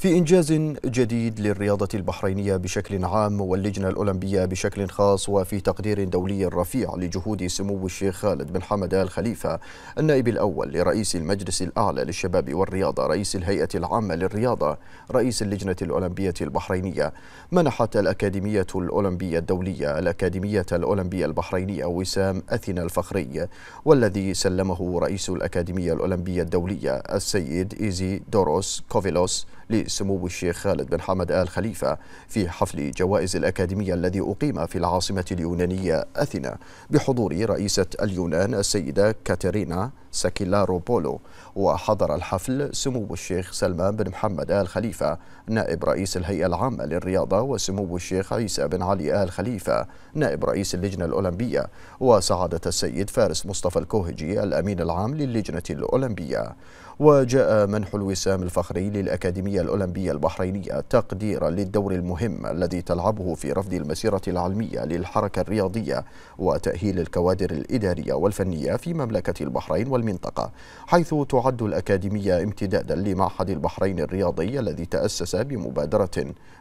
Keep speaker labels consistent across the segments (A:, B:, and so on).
A: في إنجاز جديد للرياضة البحرينية بشكل عام واللجنة الأولمبية بشكل خاص وفي تقدير دولي رفيع لجهود سمو الشيخ خالد بن حمد آل خليفة النائب الأول لرئيس المجلس الأعلى للشباب والرياضة رئيس الهيئة العامة للرياضة رئيس اللجنة الأولمبية البحرينية منحت الأكاديمية الأولمبية الدولية الأكاديمية الأولمبية البحرينية وسام أثنى الفخري والذي سلمه رئيس الأكاديمية الأولمبية الدولية السيد إيزي دوروس كوفيلوس سمو الشيخ خالد بن حمد آل خليفة في حفل جوائز الأكاديمية الذي أقيم في العاصمة اليونانية أثينا بحضور رئيسة اليونان السيدة كاترينا ساكيلارو بولو وحضر الحفل سمو الشيخ سلمان بن محمد آل خليفة نائب رئيس الهيئة العامة للرياضة وسمو الشيخ عيسى بن علي آل خليفة نائب رئيس اللجنة الأولمبية وسعادة السيد فارس مصطفى الكوهجي الأمين العام للجنة الأولمبية وجاء منح الوسام الفخري للأكاديمية الأولمبية البحرينية تقديرا للدور المهم الذي تلعبه في رفض المسيرة العلمية للحركة الرياضية وتأهيل الكوادر الإدارية والفنية في مملكة البحرين والمنطقة حيث تعد الأكاديمية امتدادا لمعهد البحرين الرياضي الذي تأسس بمبادرة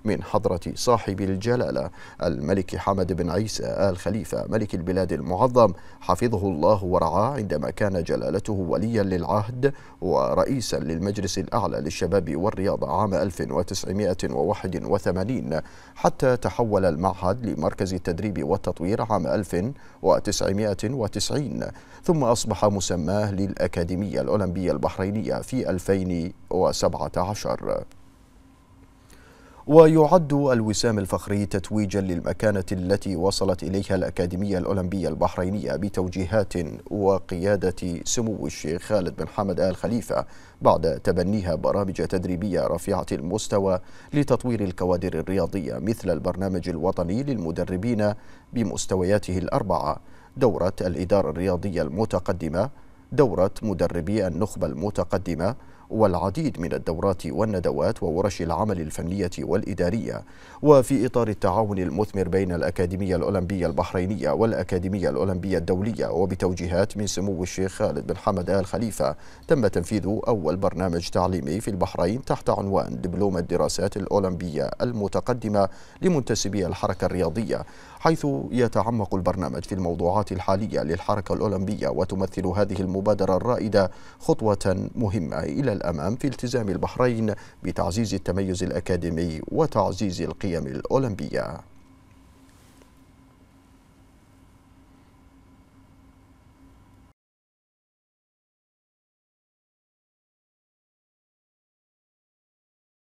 A: من حضرة صاحب الجلالة الملك حمد بن عيسى آل خليفة ملك البلاد المعظم حفظه الله ورعاه عندما كان جلالته وليا للعهد ورئيسا للمجلس الأعلى للشباب والرياضة عام 1981 حتى تحول المعهد لمركز التدريب والتطوير عام 1990 ثم أصبح مسماه الأهلي الأكاديمية الأولمبية البحرينية في 2017 ويعد الوسام الفخري تتويجا للمكانة التي وصلت إليها الأكاديمية الأولمبية البحرينية بتوجيهات وقيادة سمو الشيخ خالد بن حمد آل خليفة بعد تبنيها برامج تدريبية رفيعة المستوى لتطوير الكوادر الرياضية مثل البرنامج الوطني للمدربين بمستوياته الأربعة دورة الإدارة الرياضية المتقدمة دورة مدربي النخبة المتقدمة والعديد من الدورات والندوات وورش العمل الفنية والإدارية وفي إطار التعاون المثمر بين الأكاديمية الأولمبية البحرينية والأكاديمية الأولمبية الدولية وبتوجيهات من سمو الشيخ خالد بن حمد آل خليفة تم تنفيذ أول برنامج تعليمي في البحرين تحت عنوان دبلوم الدراسات الأولمبية المتقدمة لمنتسبي الحركة الرياضية حيث يتعمق البرنامج في الموضوعات الحالية للحركة الأولمبية وتمثل هذه المبادرة الرائدة خطوة مهمة إلى الأمام في التزام البحرين بتعزيز التميز الأكاديمي وتعزيز القيم الأولمبية